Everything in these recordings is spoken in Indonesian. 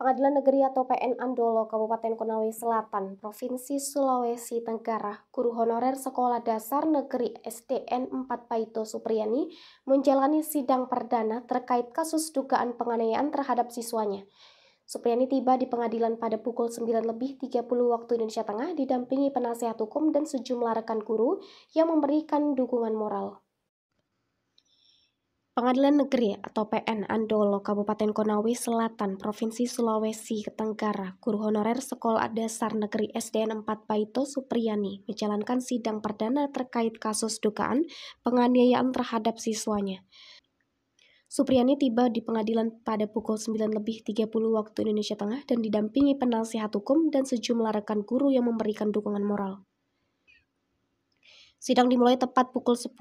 Pengadilan Negeri atau PN Andolo, Kabupaten Konawe Selatan, Provinsi Sulawesi Tenggara, guru honorer Sekolah Dasar Negeri SDN 4 Paito Supriyani menjalani sidang perdana terkait kasus dugaan penganiayaan terhadap siswanya. Supriyani tiba di pengadilan pada pukul 9 lebih 30 waktu Indonesia Tengah didampingi penasehat hukum dan sejumlah rekan guru yang memberikan dukungan moral. Pengadilan Negeri atau PN Andolo Kabupaten Konawe Selatan Provinsi Sulawesi Tenggara Guru Honorer Sekolah Dasar Negeri SDN 4 Baito Supriyani menjalankan sidang perdana terkait kasus dugaan penganiayaan terhadap siswanya. Supriyani tiba di pengadilan pada pukul 9 lebih 30 waktu Indonesia Tengah dan didampingi penasihat hukum dan sejumlah rekan guru yang memberikan dukungan moral. Sidang dimulai tepat pukul 10.00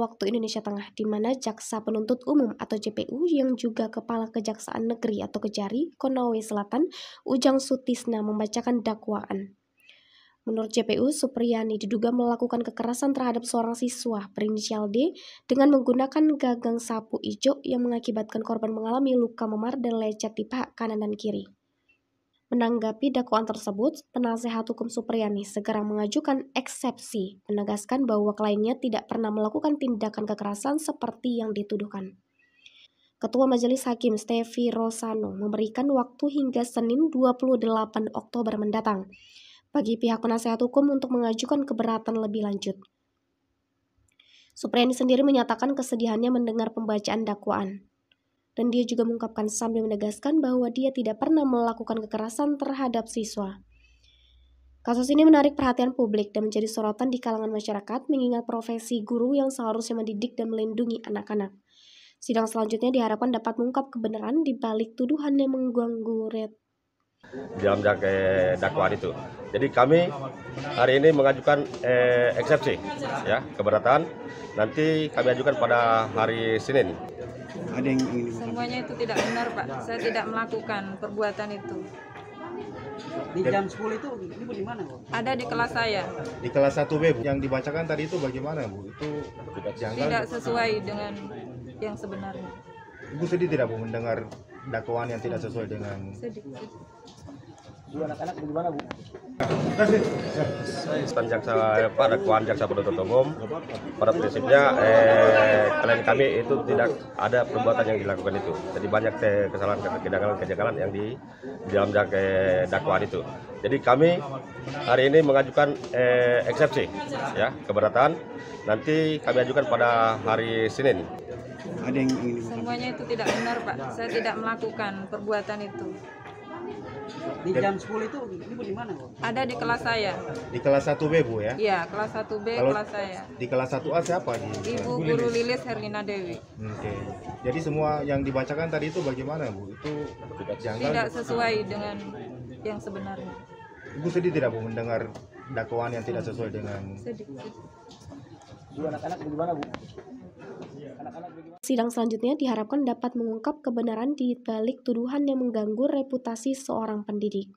waktu Indonesia Tengah, di mana Jaksa Penuntut Umum atau JPU yang juga Kepala Kejaksaan Negeri atau Kejari, Konawe Selatan, Ujang Sutisna membacakan dakwaan. Menurut JPU, Supriyani diduga melakukan kekerasan terhadap seorang siswa berinisial D dengan menggunakan gagang sapu ijo yang mengakibatkan korban mengalami luka memar dan lecet di paha kanan dan kiri. Menanggapi dakwaan tersebut, penasehat hukum Supriyani segera mengajukan eksepsi, menegaskan bahwa kliennya tidak pernah melakukan tindakan kekerasan seperti yang dituduhkan. Ketua Majelis Hakim Stevi Rosano memberikan waktu hingga Senin 28 Oktober mendatang bagi pihak penasehat hukum untuk mengajukan keberatan lebih lanjut. Supriyani sendiri menyatakan kesedihannya mendengar pembacaan dakwaan. Dan dia juga mengungkapkan sambil menegaskan bahwa dia tidak pernah melakukan kekerasan terhadap siswa. Kasus ini menarik perhatian publik dan menjadi sorotan di kalangan masyarakat mengingat profesi guru yang seharusnya mendidik dan melindungi anak-anak. Sidang selanjutnya diharapkan dapat mengungkap kebenaran di balik tuduhan yang mengganggu red dalam eh, dakwaan itu. Jadi kami hari ini mengajukan eh, eksepsi ya keberatan. Nanti kami ajukan pada hari Senin. Ada yang ingin Semuanya itu tidak benar, Pak. Saya tidak melakukan perbuatan itu. Di jam 10 itu ibu di mana, Bu? Ada di kelas saya. Di kelas 1B, Bu. Yang dibacakan tadi itu bagaimana, Bu? Itu tidak, Tidak sesuai dengan yang sebenarnya. Ibu sedih tidak, Bu, mendengar dakwaan yang tidak sesuai dengan sedih anak-anak pada Bu? saya Pak dakwaan jaksa penuntut umum pada prinsipnya eh, klien kami itu tidak ada perbuatan yang dilakukan itu. Jadi banyak eh, kesalahan kejanggalan kejanggalan yang di, di dalam dak, eh, dakwaan itu. Jadi kami hari ini mengajukan eh, eksepsi ya keberatan. Nanti kami ajukan pada hari Senin. Ada yang ingin semuanya itu tidak benar Pak. Saya tidak melakukan perbuatan itu di jam 10 itu ibu di mana Bu? Ada di kelas saya. Di kelas 1B Bu ya? Iya, kelas 1B Kalau kelas saya. Di kelas 1A siapa? Di ibu Bu Guru Lilis Herlina Dewi. Oke. Okay. Jadi semua yang dibacakan tadi itu bagaimana Bu? Itu janggal, tidak sesuai dengan yang sebenarnya. Ibu sedih tidak Bu mendengar dakwaan yang tidak sesuai dengan sedih. Sidang selanjutnya diharapkan dapat mengungkap kebenaran di balik tuduhan yang mengganggu reputasi seorang pendidik.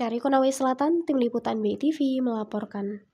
Dari Konawe Selatan, Tim Liputan BTV melaporkan.